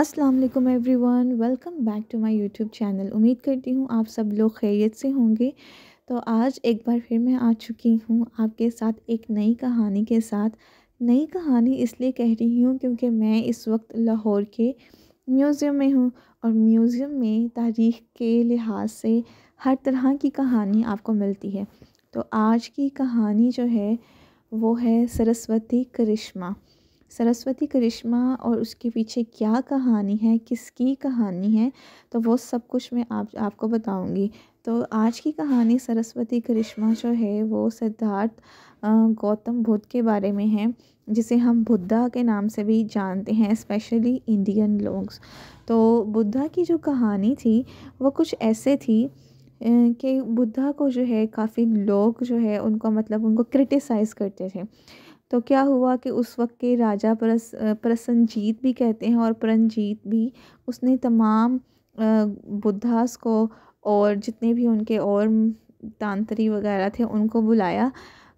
अस्सलाम वालेकुम everyone welcome back to my YouTube channel उम्मीद करती हूँ आप सब लोग खैरियत से होंगे तो आज एक बार फिर मैं आ चुकी हूँ आपके साथ एक नई कहानी के साथ नई कहानी इसलिए कह रही हूँ क्योंकि मैं इस वक्त लाहौर के म्यूज़ियम में हूँ और म्यूज़ियम में तारीख़ के लिहाज से हर तरह की कहानी आपको मिलती है तो आज की कहानी जो है वो है सरस्वती करिश्मा सरस्वती करिश्मा और उसके पीछे क्या कहानी है किसकी कहानी है तो वो सब कुछ मैं आप आपको बताऊंगी तो आज की कहानी सरस्वती करिश्मा जो है वो सिद्धार्थ गौतम बुद्ध के बारे में है जिसे हम बुद्धा के नाम से भी जानते हैं स्पेशली इंडियन लोग तो बुद्धा की जो कहानी थी वो कुछ ऐसे थी कि बुद्धा को जो है काफ़ी लोग जो है उनको मतलब उनको क्रिटिसाइज़ करते थे तो क्या हुआ कि उस वक्त के राजा प्रस प्रसन्नजीत भी कहते हैं और परनजीत भी उसने तमाम बुद्धास को और जितने भी उनके और तांत्री वगैरह थे उनको बुलाया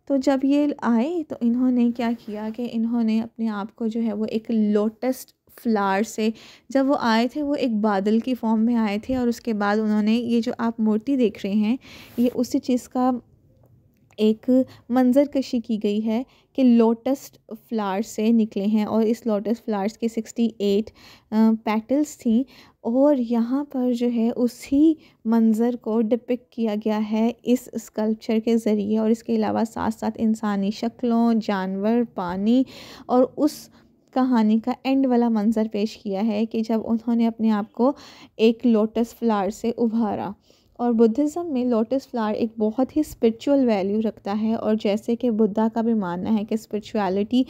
तो जब ये आए तो इन्होंने क्या किया कि इन्होंने अपने आप को जो है वो एक लोटस फ्लावर से जब वो आए थे वो एक बादल की फॉर्म में आए थे और उसके बाद उन्होंने ये जो आप मूर्ति देख रहे हैं ये उसी चीज़ का एक मंज़र कशी की गई है कि लोटस फ्लावर्स से निकले हैं और इस लोटस फ़्लार्स के सिक्सटी एट पैटल्स थी और यहाँ पर जो है उसी मंज़र को डिपिक किया गया है इस स्कल्पचर के ज़रिए और इसके अलावा साथ साथ इंसानी शक्लों जानवर पानी और उस कहानी का एंड वाला मंज़र पेश किया है कि जब उन्होंने अपने आप को एक लोटस फ्लावर से उभारा और बुद्धिज़्म में लोटस फ्लावर एक बहुत ही स्पिरिचुअल वैल्यू रखता है और जैसे कि बुद्धा का भी मानना है कि स्पिरिचुअलिटी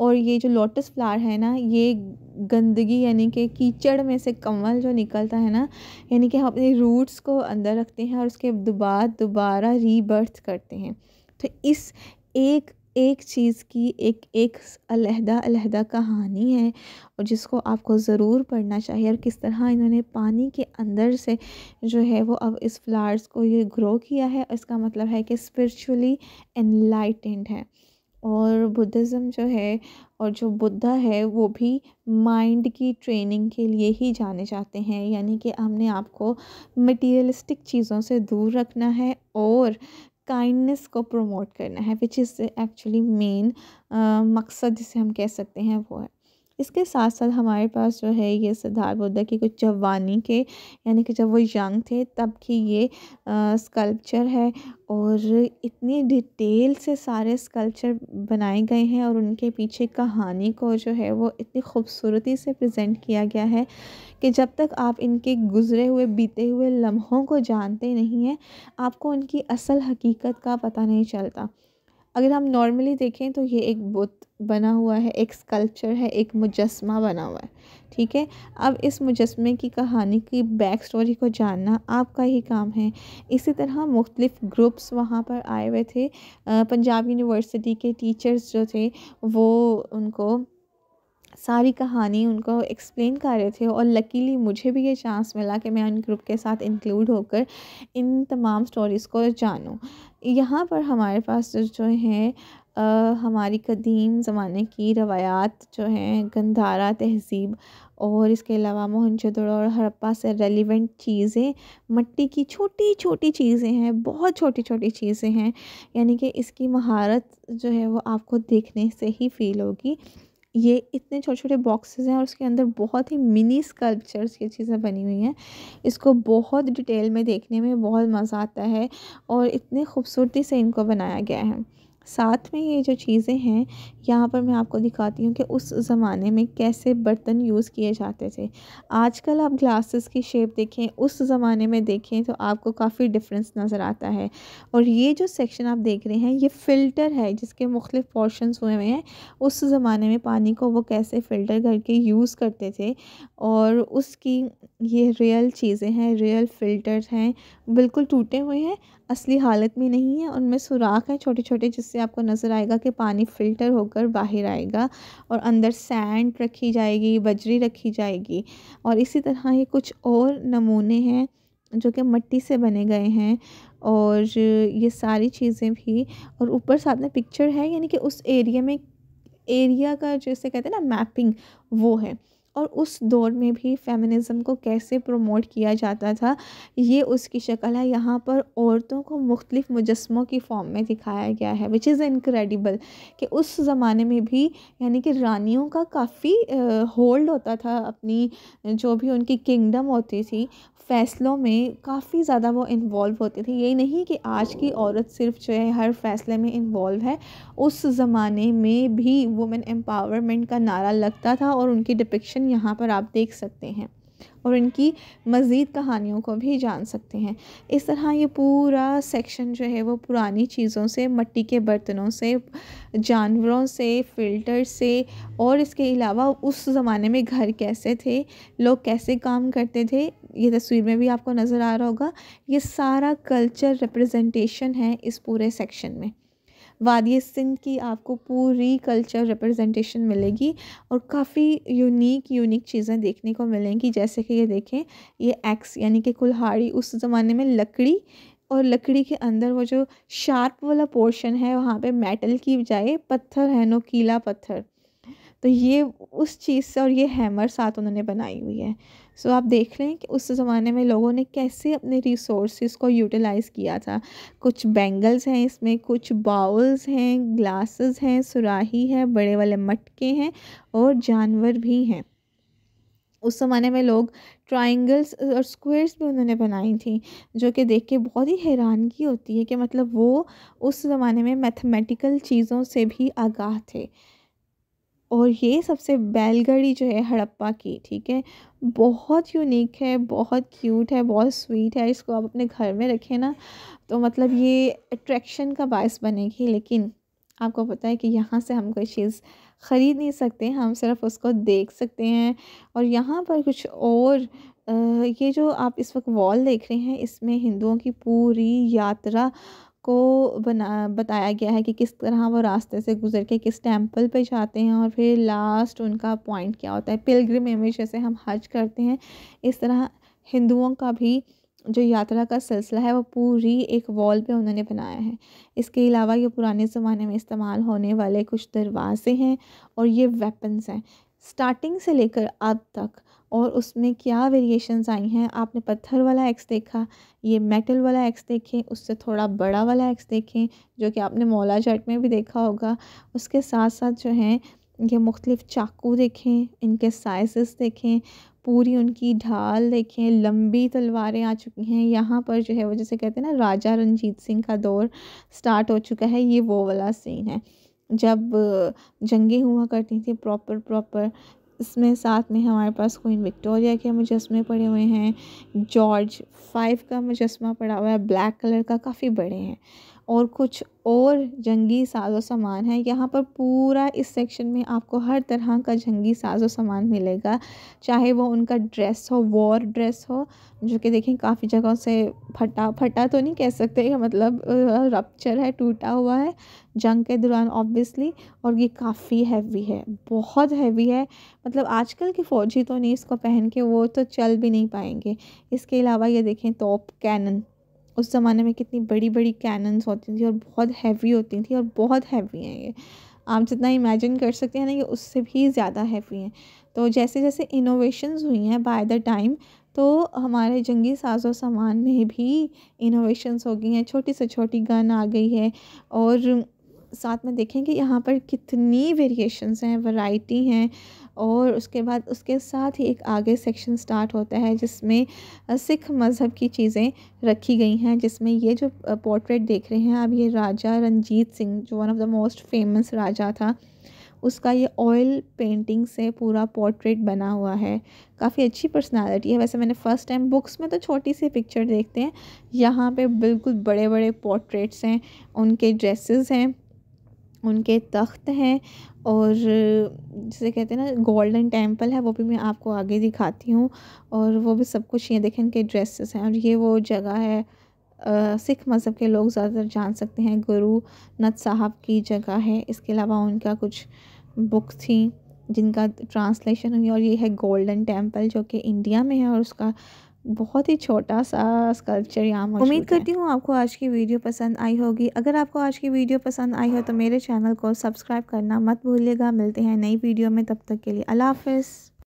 और ये जो लोटस फ्लावर है ना ये गंदगी यानी कि कीचड़ में से कमल जो निकलता है ना यानी कि हम अपने रूट्स को अंदर रखते हैं और उसके बाद दोबारा रीबर्थ करते हैं तो इस एक एक चीज़ की एक एक अलहदा अलहदा कहानी है और जिसको आपको ज़रूर पढ़ना चाहिए और किस तरह इन्होंने पानी के अंदर से जो है वो अब इस फ्लावर्स को ये ग्रो किया है इसका मतलब है कि स्पिरिचुअली एनलाइटेंड है और बुद्धिज़्म जो है और जो बुद्धा है वो भी माइंड की ट्रेनिंग के लिए ही जाने जाते हैं यानी कि हमने आपको मटेरियलिस्टिक चीज़ों से दूर रखना है और काइंडनेस को प्रमोट करना है विच इज़ एक्चुअली मेन मकसद जिसे हम कह सकते हैं वो है इसके साथ साथ हमारे पास जो है ये सिद्धार्थ बुद्धा की कुछ जवानी के यानी कि जब वो यंग थे तब की ये स्कल्पचर है और इतनी डिटेल से सारे स्कल्पचर बनाए गए हैं और उनके पीछे कहानी को जो है वो इतनी खूबसूरती से प्रेजेंट किया गया है कि जब तक आप इनके गुज़रे हुए बीते हुए लम्हों को जानते नहीं हैं आपको उनकी असल हकीकत का पता नहीं चलता अगर हम नॉर्मली देखें तो ये एक बुत बना हुआ है एक स्कल्पचर है एक मुजस्मा बना हुआ है ठीक है अब इस मुजस्मे की कहानी की बैक स्टोरी को जानना आपका ही काम है इसी तरह मुख्तलिफ़ ग्रुप्स वहाँ पर आए हुए थे पंजाब यूनिवर्सिटी के टीचर्स जो थे वो उनको सारी कहानी उनको एक्सप्लेन कर रहे थे और लकीली मुझे भी ये चांस मिला कि मैं उन ग्रुप के साथ इंक्लूड होकर इन तमाम स्टोरीज़ को जानूँ यहाँ पर हमारे पास जो हैं आ, हमारी कदीम ज़माने की रवायात जो हैं गंधारा तहजीब और इसके अलावा मोहनजोदड़ो और हड़प्पा से रेलिवेंट चीज़ें मट्टी की छोटी छोटी चीज़ें हैं बहुत छोटी छोटी चीज़ें हैं यानी कि इसकी महारत जो है वो आपको देखने से ही फील होगी ये इतने छोटे छोटे बॉक्सेस हैं और उसके अंदर बहुत ही मिनी स्कल्पचर्स ये चीज़ें बनी हुई हैं इसको बहुत डिटेल में देखने में बहुत मज़ा आता है और इतने खूबसूरती से इनको बनाया गया है साथ में ये जो चीज़ें हैं यहाँ पर मैं आपको दिखाती हूँ कि उस ज़माने में कैसे बर्तन यूज़ किए जाते थे आजकल आप ग्लासेस की शेप देखें उस ज़माने में देखें तो आपको काफ़ी डिफरेंस नज़र आता है और ये जो सेक्शन आप देख रहे हैं ये फ़िल्टर है जिसके मुख्तफ पोर्शन हुए हुए हैं उस ज़माने में पानी को वो कैसे फ़िल्टर करके यूज़ करते थे और उसकी ये रियल चीज़ें हैं रियल फिल्टर हैं बिल्कुल टूटे हुए हैं असली हालत में नहीं है उनमें सुराख हैं छोटे छोटे जिससे आपको नज़र आएगा कि पानी फ़िल्टर होकर बाहर आएगा और अंदर सैंड रखी जाएगी बजरी रखी जाएगी और इसी तरह ये कुछ और नमूने हैं जो कि मट्टी से बने गए हैं और ये सारी चीज़ें भी और ऊपर साथ में पिक्चर है यानी कि उस एरिया में एरिया का जैसे कहते हैं ना मैपिंग वो है और उस दौर में भी फ़ेमिनिज़म को कैसे प्रमोट किया जाता था ये उसकी शक्ल है यहाँ पर औरतों को मुख्तलिफ़ मुजस्मों की फॉर्म में दिखाया गया है विच इज़ इनक्रेडिबल कि उस ज़माने में भी यानी कि रानियों का काफ़ी होल्ड होता था अपनी जो भी उनकी किंगडम होती थी फ़ैसलों में काफ़ी ज़्यादा वो इन्वॉल्व होती थी यही नहीं कि आज की औरत सिर्फ जो है हर फैसले में इन्वॉल्व है उस ज़माने में भी वुमेन एम्पावरमेंट का नारा लगता था और उनकी डिपिक्शन यहाँ पर आप देख सकते हैं और इनकी मज़ीद कहानियों को भी जान सकते हैं इस तरह ये पूरा सेक्शन जो है वो पुरानी चीज़ों से मट्टी के बर्तनों से जानवरों से फ़िल्टर से और इसके अलावा उस ज़माने में घर कैसे थे लोग कैसे काम करते थे ये तस्वीर में भी आपको नज़र आ रहा होगा ये सारा कल्चर रिप्रेजेंटेशन है इस पूरे सेक्शन में वादी सिंध की आपको पूरी कल्चर रिप्रेजेंटेशन मिलेगी और काफ़ी यूनिक यूनिक चीज़ें देखने को मिलेंगी जैसे कि ये देखें ये एक्स यानी कि कुल्हाड़ी उस ज़माने में लकड़ी और लकड़ी के अंदर वो जो शार्प वाला पोर्शन है वहाँ पे मेटल की बजाय पत्थर है नोकीला पत्थर तो ये उस चीज़ से और ये हैमर साथ उन्होंने बनाई हुई है सो so, आप देख रहे हैं कि उस ज़माने में लोगों ने कैसे अपने रिसोर्स को यूटिलाइज़ किया था कुछ बैंगल्स हैं इसमें कुछ बाउल्स हैं ग्लासेस हैं सुराही है बड़े वाले मटके हैं और जानवर भी हैं उस ज़माने में लोग ट्राइंगल्स और स्क्वेयर्स भी उन्होंने बनाई थी जो कि देख के बहुत ही हैरानगी होती है कि मतलब वो उस ज़माने में मैथमेटिकल चीज़ों से भी आगाह थे और ये सबसे बैलगाड़ी जो है हड़प्पा की ठीक है बहुत यूनिक है बहुत क्यूट है बहुत स्वीट है इसको आप अपने घर में रखें ना तो मतलब ये अट्रैक्शन का बायस बनेगी लेकिन आपको पता है कि यहाँ से हम कोई चीज़ ख़रीद नहीं सकते हम सिर्फ उसको देख सकते हैं और यहाँ पर कुछ और ये जो आप इस वक्त वॉल देख रहे हैं इसमें हिंदुओं की पूरी यात्रा को बना बताया गया है कि किस तरह वो रास्ते से गुज़र के किस टेंपल पे जाते हैं और फिर लास्ट उनका पॉइंट क्या होता है पिलग्रिम इमेज जैसे हम हज करते हैं इस तरह हिंदुओं का भी जो यात्रा का सिलसिला है वो पूरी एक वॉल पे उन्होंने बनाया है इसके अलावा ये पुराने ज़माने में इस्तेमाल होने वाले कुछ दरवाज़े हैं और ये वेपन्स हैं स्टार्टिंग से लेकर अब तक और उसमें क्या वेरिएशंस आई हैं आपने पत्थर वाला एक्स देखा ये मेटल वाला एक्स देखें उससे थोड़ा बड़ा वाला एक्स देखें जो कि आपने मौला चार्ट में भी देखा होगा उसके साथ साथ जो हैं ये मुख्तलिफ़ चाकू देखें इनके साइज़ देखें पूरी उनकी ढाल देखें लंबी तलवारें आ चुकी हैं यहाँ पर जो है वो जैसे कहते हैं ना राजा रंजीत सिंह का दौर स्टार्ट हो चुका है ये वो वाला सीन है जब जंगें हुआ करती थी प्रॉपर प्रॉपर इसमें साथ में हमारे पास क्वीन विक्टोरिया के मुजस्मे पड़े हुए हैं जॉर्ज फाइव का मुजस्मा पड़ा हुआ है ब्लैक कलर का काफ़ी बड़े हैं और कुछ और जंगी साजो सामान है यहाँ पर पूरा इस सेक्शन में आपको हर तरह का जंगी साजो सामान मिलेगा चाहे वो उनका ड्रेस हो वॉर ड्रेस हो जो कि देखें काफ़ी जगहों से फटा फटा तो नहीं कह सकते मतलब रपच्चर है टूटा हुआ है जंग के दौरान ऑब्वियसली और ये काफ़ी हैवी है बहुत हैवी है मतलब आजकल के फ़ौजी तो नहीं इसको पहन के वो तो चल भी नहीं पाएंगे इसके अलावा ये देखें तोप कैनन उस ज़माने में कितनी बड़ी बड़ी कैनन्स होती थी और बहुत हैवी होती थी और बहुत हैवी हैं ये आप जितना इमेजिन कर सकते हैं ना ये उससे भी ज़्यादा हैवी हैं तो जैसे जैसे इनोवेशंस हुई हैं बाय द टाइम तो हमारे जंगी साजो सामान में भी इनोवेशंस हो गई हैं छोटी से छोटी गन आ गई है और साथ में देखें कि यहाँ पर कितनी वेरिएशंस हैं वैरायटी हैं और उसके बाद उसके साथ ही एक आगे सेक्शन स्टार्ट होता है जिसमें सिख मज़हब की चीज़ें रखी गई हैं जिसमें ये जो पोर्ट्रेट देख रहे हैं अब ये राजा रंजीत सिंह जो one of the most famous राजा था उसका ये ऑयल पेंटिंग से पूरा पोर्ट्रेट बना हुआ है काफ़ी अच्छी पर्सनालिटी है वैसे मैंने फ़र्स्ट टाइम बुक्स में तो छोटी सी पिक्चर देखते हैं यहाँ पे बिल्कुल बड़े बड़े पोर्ट्रेट्स हैं उनके ड्रेसेस हैं उनके तख्त हैं और जिसे कहते हैं ना गोल्डन टेम्पल है वो भी मैं आपको आगे दिखाती हूँ और वो भी सब कुछ ये देखें इनके ड्रेसेस हैं और ये वो जगह है सिख मज़हब के लोग ज़्यादातर जान सकते हैं गुरु नथ साहब की जगह है इसके अलावा उनका कुछ बुक थी जिनका ट्रांसलेशन हुई और ये है गोल्डन टेम्पल जो कि इंडिया में है और उसका बहुत ही छोटा सा स्कल्पचर यहाँ उम्मीद करती हूँ आपको आज की वीडियो पसंद आई होगी अगर आपको आज की वीडियो पसंद आई हो तो मेरे चैनल को सब्सक्राइब करना मत भूलिएगा मिलते हैं नई वीडियो में तब तक के लिए अल्लाह हाफिज़